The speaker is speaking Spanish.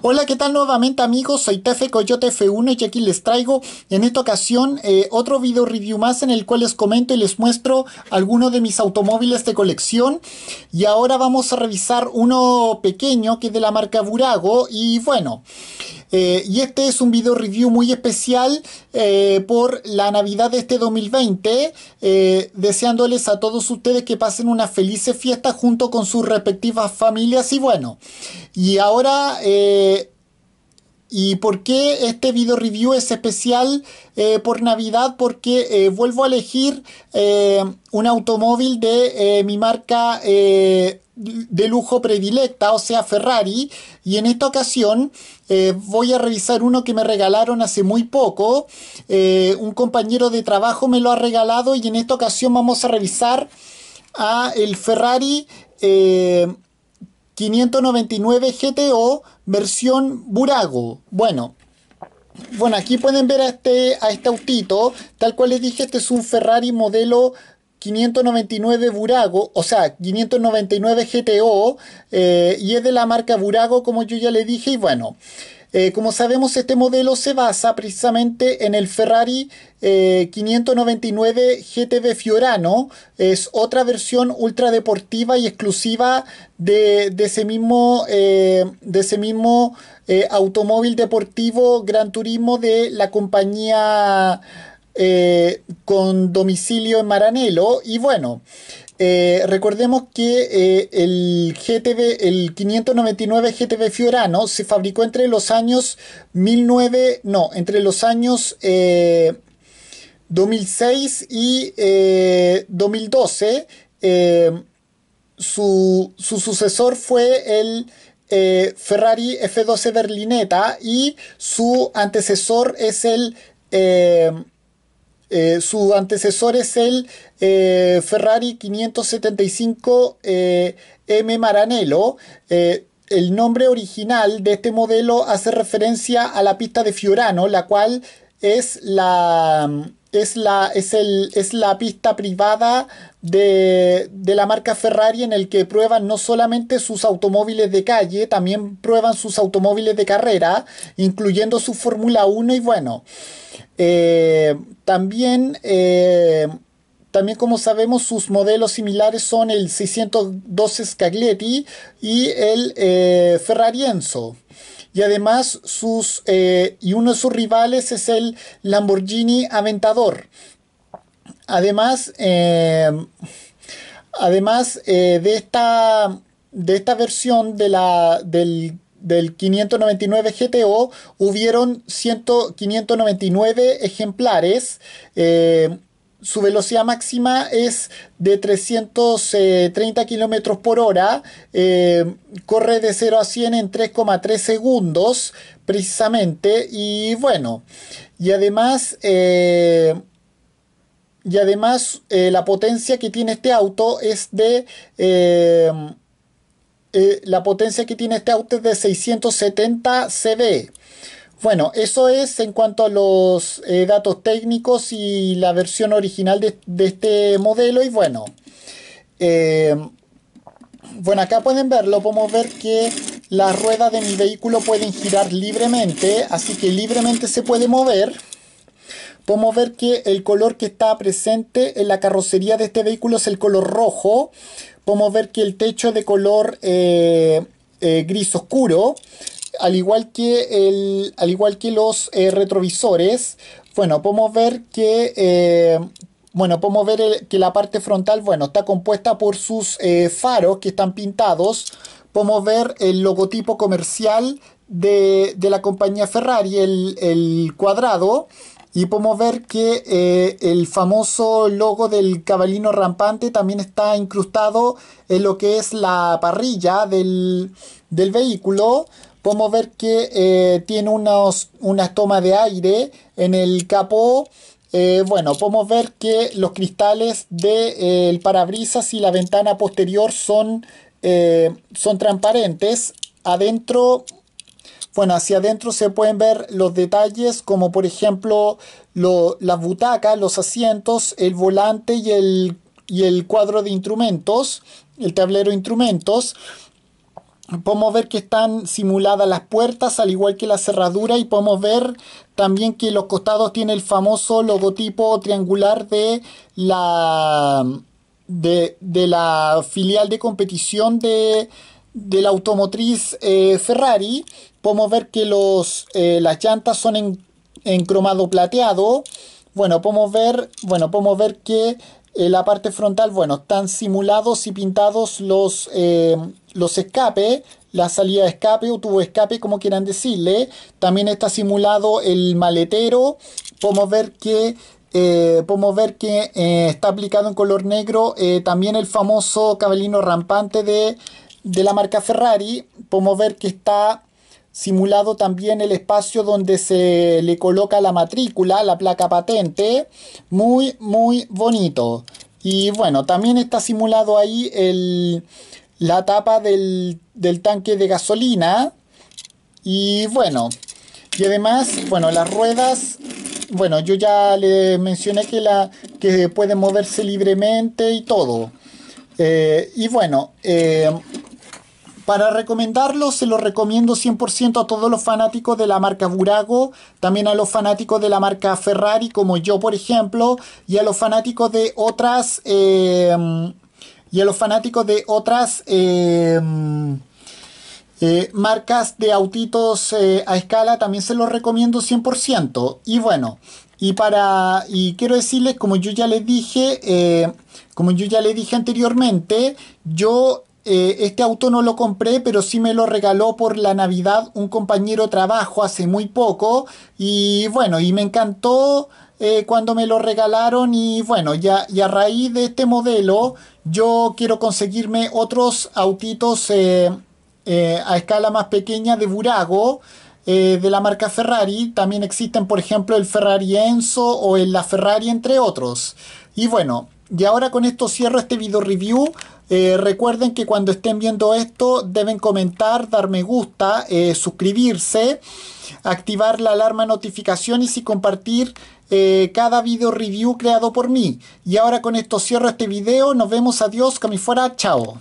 Hola, ¿qué tal nuevamente amigos? Soy Tefe Coyote F1 y aquí les traigo en esta ocasión eh, otro video review más en el cual les comento y les muestro algunos de mis automóviles de colección. Y ahora vamos a revisar uno pequeño que es de la marca Burago y bueno... Eh, y este es un video review muy especial eh, por la Navidad de este 2020, eh, deseándoles a todos ustedes que pasen una feliz fiesta junto con sus respectivas familias y bueno. Y ahora ¿Y por qué este video review es especial eh, por Navidad? Porque eh, vuelvo a elegir eh, un automóvil de mi marca de lujo predilecta, o sea Ferrari, y en esta ocasión voy a revisar uno que me regalaron hace muy poco, un compañero de trabajo me lo ha regalado y en esta ocasión vamos a revisar a el Ferrari 599 GTO versión Burago. Bueno, bueno, aquí pueden ver a este, a este autito. Tal cual les dije, este es un Ferrari modelo 599 Burago, o sea, 599 GTO, eh, y es de la marca Burago, como yo ya le dije, y bueno. Eh, como sabemos, este modelo se basa precisamente en el Ferrari 599 eh, GTB Fiorano. Es otra versión ultradeportiva y exclusiva de, ese mismo, de ese mismo eh, automóvil deportivo Gran Turismo de la compañía con domicilio en Maranelo. Y bueno. Eh, recordemos que eh, el GTV, el 599 GTB Fiorano se fabricó entre los años 19, no, entre los años 2006 eh, y 2012. Su, su, sucesor fue el Ferrari F12 Berlinetta y su antecesor es el eh, su antecesor es el eh, Ferrari 575 eh, M Maranello. el nombre original de este modelo hace referencia a la pista de Fiorano, la cual es la es la, es el, es la pista privada de, la marca Ferrari en el que prueban no solamente sus automóviles de calle, también prueban sus automóviles de carrera, incluyendo su Fórmula 1 y bueno, eh, también... Eh, también como sabemos sus modelos similares son el 612 Scaglietti y el eh, Ferrari Enzo. Y además sus, eh, y uno de sus rivales es el Lamborghini Aventador. Además, eh, además de, esta, de esta versión de la, del 599 GTO hubieron 100, 599 ejemplares su velocidad máxima es de 330 eh, kilómetros por hora, eh, corre de 0 a 100 en 3,3 segundos precisamente y bueno, y además... Eh, y además la potencia que tiene este auto es de... la potencia que tiene este auto es de 670 CV. Bueno, eso es en cuanto a los eh, datos técnicos y la versión original de, este modelo. Y bueno, eh, bueno, acá pueden verlo, podemos ver que las ruedas de mi vehículo pueden girar libremente, así que libremente se puede mover. Podemos ver que el color que está presente en la carrocería de este vehículo es el color rojo. Podemos ver que el techo es de color eh, gris oscuro al igual que, el, al igual que los eh, retrovisores, bueno, podemos ver que... Eh, bueno, podemos ver que la parte frontal, bueno, está compuesta por sus eh, faros que están pintados. Podemos ver el logotipo comercial de, la compañía Ferrari, el, cuadrado. Y podemos ver que el famoso logo del cabalino rampante también está incrustado en lo que es la parrilla del, del vehículo podemos ver que eh, tiene unos, unas tomas de aire en el capó. Eh, bueno, podemos ver que los cristales del eh, parabrisas y la ventana posterior son, son transparentes. Adentro, bueno, hacia adentro se pueden ver los detalles como por ejemplo lo, las butacas, los asientos, el volante y el, y el cuadro de instrumentos, el tablero de instrumentos. Podemos ver que están simuladas las puertas, al igual que la cerradura, y podemos ver también que los costados tiene el famoso logotipo triangular de la, de, la filial de competición de, la automotriz eh, Ferrari. Podemos ver que los, eh, las llantas son en, cromado plateado. Bueno, podemos ver, bueno, podemos ver que eh, la parte frontal, bueno, están simulados y pintados los, eh, los escapes, la salida de escape o tubo de escape, como quieran decirle. También está simulado el maletero. Podemos ver que, eh, ver que está aplicado en color negro también el famoso cabelino rampante de, de la marca Ferrari. Podemos ver que está simulado también el espacio donde se le coloca la matrícula, la placa patente, muy, muy bonito. Y bueno, también está simulado ahí el, la tapa del, tanque de gasolina. Y bueno, y además, bueno, las ruedas bueno, yo ya le mencioné que, la, que puede moverse libremente y todo. Eh, y bueno, eh, para recomendarlo, se lo recomiendo 100% a todos los fanáticos de la marca Burago, también a los fanáticos de la marca Ferrari, como yo, por ejemplo, y a los fanáticos de otras. Em, y a los fanáticos de otras em, eh, marcas de autitos eh, a escala también se los recomiendo 100%. Y bueno, y para. Y quiero decirles, como yo ya les dije. Eh, como yo ya les dije anteriormente, yo eh, este auto no lo compré, pero sí me lo regaló por la Navidad un compañero trabajo hace muy poco. Y bueno, y me encantó eh, cuando me lo regalaron. Y bueno, ya, y a raíz de este modelo, yo quiero conseguirme otros autitos eh, a escala más pequeña de Burago. de la marca Ferrari también existen por ejemplo el Ferrari Enzo o el la Ferrari entre otros y bueno y ahora con esto cierro este video review eh, recuerden que cuando estén viendo esto deben comentar, dar me gusta, eh, suscribirse, activar la alarma notificaciones y compartir eh, cada video review creado por mí. Y ahora con esto cierro este video, nos vemos, adiós, que fuera, chao.